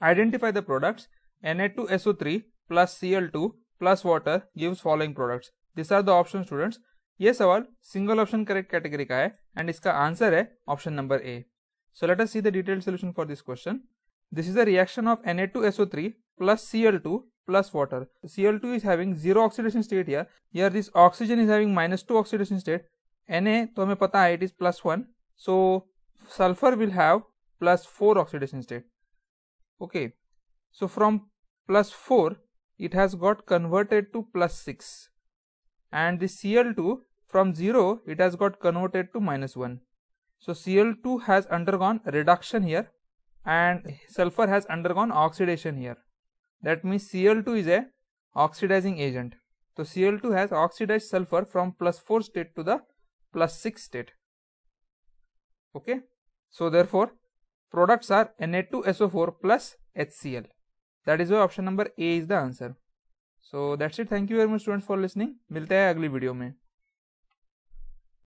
Identify the products. Na2SO3 plus Cl2 plus water gives following products. These are the options, students. Yes, सवाल single option correct category का है and इसका answer hai option number A. So let us see the detailed solution for this question. This is the reaction of Na2SO3 plus Cl2 plus water. Cl2 is having zero oxidation state here. Here this oxygen is having minus two oxidation state. Na तो हमें पता is plus one. So sulfur will have plus four oxidation state okay so from plus 4 it has got converted to plus 6 and the cl2 from 0 it has got converted to minus 1 so cl2 has undergone reduction here and sulfur has undergone oxidation here that means cl2 is a oxidizing agent so cl2 has oxidized sulfur from plus 4 state to the plus 6 state okay so therefore products are Na2SO4 plus HCl. That is why option number A is the answer. So that's it. Thank you very much students for listening. मिलते हैं अगली video में